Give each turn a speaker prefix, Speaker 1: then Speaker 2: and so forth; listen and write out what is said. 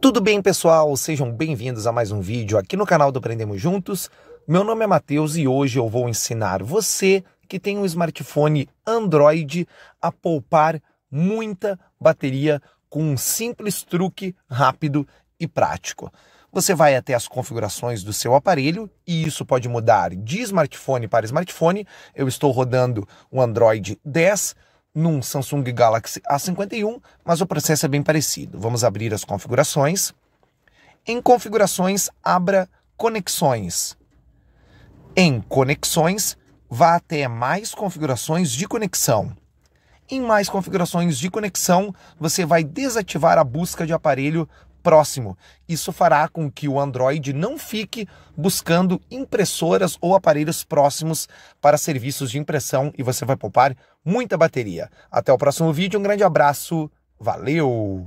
Speaker 1: Tudo bem, pessoal? Sejam bem-vindos a mais um vídeo aqui no canal do Aprendemos Juntos. Meu nome é Matheus e hoje eu vou ensinar você que tem um smartphone Android a poupar muita bateria com um simples truque rápido e prático. Você vai até as configurações do seu aparelho e isso pode mudar de smartphone para smartphone. Eu estou rodando o Android 10 num Samsung Galaxy A51, mas o processo é bem parecido. Vamos abrir as configurações. Em configurações, abra conexões. Em conexões, vá até mais configurações de conexão. Em mais configurações de conexão, você vai desativar a busca de aparelho próximo. Isso fará com que o Android não fique buscando impressoras ou aparelhos próximos para serviços de impressão e você vai poupar muita bateria. Até o próximo vídeo, um grande abraço, valeu!